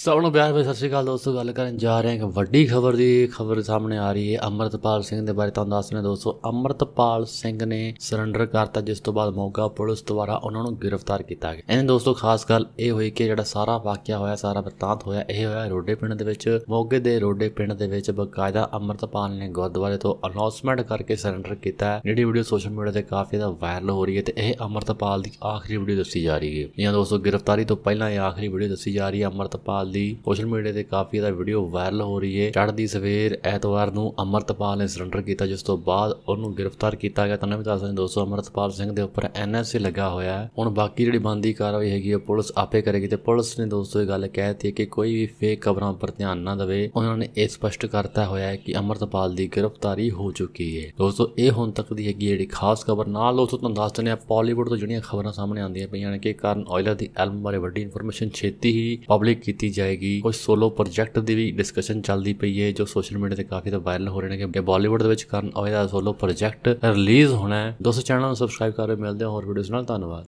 ਸਭ ਨੂੰ ਪਿਆਰ ਭਰੀ ਸਤਿ ਸ਼੍ਰੀ ਅਕਾਲ ਦੋਸਤੋ ਗੱਲ ਕਰਨ ਜਾ ਰਹੇ ਹਾਂ ਕਿ ਵੱਡੀ ਖਬਰ ਦੀ ਖਬਰ ਸਾਹਮਣੇ ਆ ਰਹੀ ਹੈ ਅਮਰਤਪਾਲ ਸਿੰਘ ਦੇ ਬਾਰੇ ਤੁਹਾਨੂੰ ਦੱਸ ਰਹੇ ਦੋਸਤੋ ਅਮਰਤਪਾਲ ਸਿੰਘ ਨੇ ਸਰੈਂਡਰ ਕਰਤਾ ਜਿਸ ਤੋਂ ਬਾਅਦ ਮੋਗਾ ਪੁਲਿਸ ਦੁਆਰਾ ਉਹਨਾਂ ਨੂੰ ਗ੍ਰਿਫਤਾਰ ਕੀਤਾ ਗਿਆ ਇਹਨਾਂ ਦੋਸਤੋ ਖਾਸ ਗੱਲ ਇਹ ਹੋਈ ਕਿ ਜਿਹੜਾ ਸਾਰਾ ਵਾਕਿਆ ਹੋਇਆ ਸਾਰਾ ਬਰਤਾਂਤ ਹੋਇਆ ਇਹ ਹੋਇਆ ਰੋਡੇ ਪਿੰਡ ਦੇ ਵਿੱਚ ਮੋਗੇ ਦੇ ਰੋਡੇ ਪਿੰਡ ਦੇ ਵਿੱਚ ਬਕਾਇਦਾ ਅਮਰਤਪਾਲ ਨੇ ਗੁਰਦੁਆਰੇ ਤੋਂ ਅਨਾਉਂਸਮੈਂਟ ਕਰਕੇ ਸਰੈਂਡਰ ਕੀਤਾ ਜਿਹੜੀ ਵੀਡੀਓ ਸੋਸ਼ਲ ਮੀਡੀਆ ਤੇ ਕਾਫੀ ਦਾ ਵਾਇਰਲ ਹੋ ਰਹੀ ਹੈ ਤੇ ਇਹ ਅਮਰਤਪਾਲ ਦੀ ਆਖਰੀ ਵੀਡੀਓ ਦੱਸੀ ਜਾ ਰਹੀ ਹੈ ਇਹਨਾਂ ਦੋਸਤੋ ਗ੍ਰਿਫਤਾਰੀ ਤੋਂ ਪਹਿਲਾਂ ਇਹ ਆਖਰੀ ਵੀਡੀਓ ਦੱਸੀ ਜਾ ਰਹੀ ਹੈ ਅਮਰਤਪਾਲ ਅਮਰਤਪਾਲ ਦੀ ਸੋਸ਼ਲ ਮੀਡੀਆ ਤੇ ਕਾਫੀ ਇਹਦਾ ਵੀਡੀਓ ਵਾਇਰਲ ਹੋ ਰਹੀ ਹੈ ਚੜ੍ਹਦੀ ਸਵੇਰ ਐਤਵਾਰ ਨੂੰ ਅਮਰਤਪਾਲ ਨੇ ਸਰੈਂਡਰ ਕੀਤਾ ਜਿਸ ਤੋਂ ਬਾਅਦ ਉਹਨੂੰ ਗ੍ਰਿਫਤਾਰ ਕੀਤਾ ਗਿਆ ਤਾਂ ਮੈਂ ਦੱਸ ਦਿੰਦਾ ਦੋਸਤੋ ਅਮਰਤਪਾਲ ਸਿੰਘ ਦੇ ਉੱਪਰ ਐਨਐਸਏ ਲੱਗਾ ਹੋਇਆ ਹੈ ਹੁਣ ਬਾਕੀ ਜਿਹੜੀ ਬੰਦੀ ਕਾਰਵਾਈ ਹੈਗੀ ਹੈ ਪੁਲਿਸ ਆਪੇ ਕਰੇਗੀ ਤੇ ਪੁਲਿਸ ਨੇ ਦੋਸਤੋ ਇਹ ਗੱਲ ਕਹਿਤੀ ਹੈ ਕਿ ਕੋਈ ਵੀ ਫੇਕ ਖਬਰਾਂ ਉੱਪਰ ਧਿਆਨ ਨਾ ਦੇਵੇ ਉਹਨਾਂ ਨੇ ਇਹ ਸਪਸ਼ਟ ਕਰਤਾ ਹੋਇਆ ਹੈ ਕਿ ਅਮਰਤਪਾਲ ਦੀ ਗ੍ਰਿਫਤਾਰੀ ਹੋ ਚੁੱਕੀ ਹੈ ਦੋਸਤੋ ਇਹ ਹੁਣ ਤੱਕ ਦੀ ਹੈਗੀ ਜਿਹੜੀ ਖਾਸ ਖਬਰ ਨਾਲ ਦੋਸਤੋ ਤੁਹਾਨੂੰ ਦੱਸ ਦਿੰਦੇ ਆ ਪਾਲੀਵੁੱਡ ਤੋਂ ਜਿਹੜੀਆਂ ਖਬਰਾਂ ਸਾਹਮਣੇ ਆਉਂਦੀਆਂ ਪਈਆਂ ਨੇ ਕਿ ਕਾਰਨ ਆਇਲਰ ਦੀ ਐਲਬਮ ਬਾਰੇ ਵੱਡੀ ਇਨਫੋਰਮੇਸ਼ਨ ਛੇਤੀ ਹੀ ਪਬਲਿਕ ਕੀਤੀ ਜਾਏਗੀ ਕੋਈ ਸੋਲੋ ਪ੍ਰੋਜੈਕਟ ਦੀ ਵੀ ਡਿਸਕਸ਼ਨ ਚੱਲਦੀ ਪਈ ਹੈ ਜੋ ਸੋਸ਼ਲ ਮੀਡੀਆ ਤੇ ਕਾਫੀ ਤਾਂ ਵਾਇਰਲ ਹੋ ਰਹੇ ਨੇ ਕਿ ਬਾਲੀਵੁੱਡ ਦੇ ਵਿੱਚ ਕਰਨ ਆਇਆ ਸੋਲੋ ਪ੍ਰੋਜੈਕਟ ਰਿਲੀਜ਼ ਹੋਣਾ ਹੈ ਦੋਸਤੋ ਚੈਨਲ ਨੂੰ ਸਬਸਕ੍ਰਾਈਬ ਕਰੋ ਮਿਲਦੇ ਹਾਂ ਹੋਰ ਵੀਡੀਓਜ਼ ਨਾਲ ਧੰਨਵਾਦ